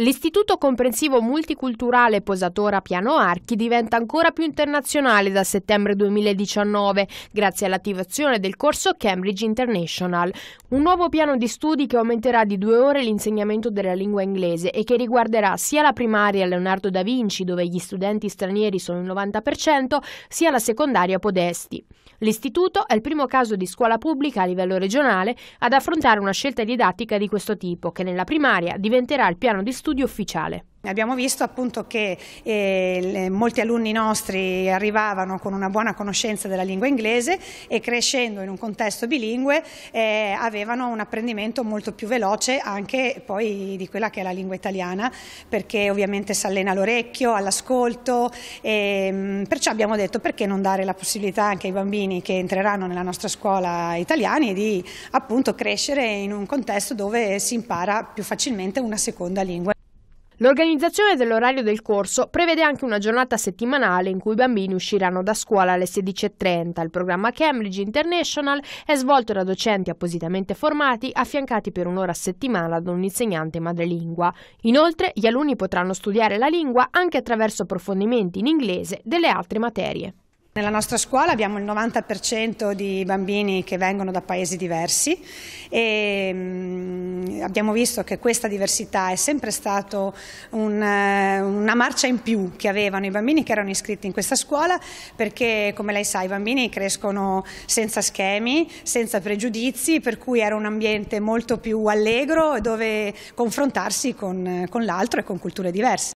L'istituto comprensivo multiculturale Posatora Piano Archi diventa ancora più internazionale da settembre 2019 grazie all'attivazione del corso Cambridge International, un nuovo piano di studi che aumenterà di due ore l'insegnamento della lingua inglese e che riguarderà sia la primaria Leonardo da Vinci, dove gli studenti stranieri sono il 90%, sia la secondaria Podesti. L'istituto è il primo caso di scuola pubblica a livello regionale ad affrontare una scelta didattica di questo tipo, che nella primaria diventerà il piano di studi studio ufficiale. Abbiamo visto appunto che eh, molti alunni nostri arrivavano con una buona conoscenza della lingua inglese e crescendo in un contesto bilingue eh, avevano un apprendimento molto più veloce anche poi di quella che è la lingua italiana perché ovviamente si allena all'orecchio, all'ascolto e, ehm, perciò abbiamo detto perché non dare la possibilità anche ai bambini che entreranno nella nostra scuola italiani di appunto crescere in un contesto dove si impara più facilmente una seconda lingua. L'organizzazione dell'orario del corso prevede anche una giornata settimanale in cui i bambini usciranno da scuola alle 16.30. Il programma Cambridge International è svolto da docenti appositamente formati, affiancati per un'ora a settimana da un insegnante madrelingua. Inoltre, gli alunni potranno studiare la lingua anche attraverso approfondimenti in inglese delle altre materie. Nella nostra scuola abbiamo il 90% di bambini che vengono da paesi diversi e mm, abbiamo visto che questa diversità è sempre stata un, eh, una marcia in più che avevano i bambini che erano iscritti in questa scuola perché come lei sa i bambini crescono senza schemi, senza pregiudizi, per cui era un ambiente molto più allegro dove confrontarsi con, eh, con l'altro e con culture diverse.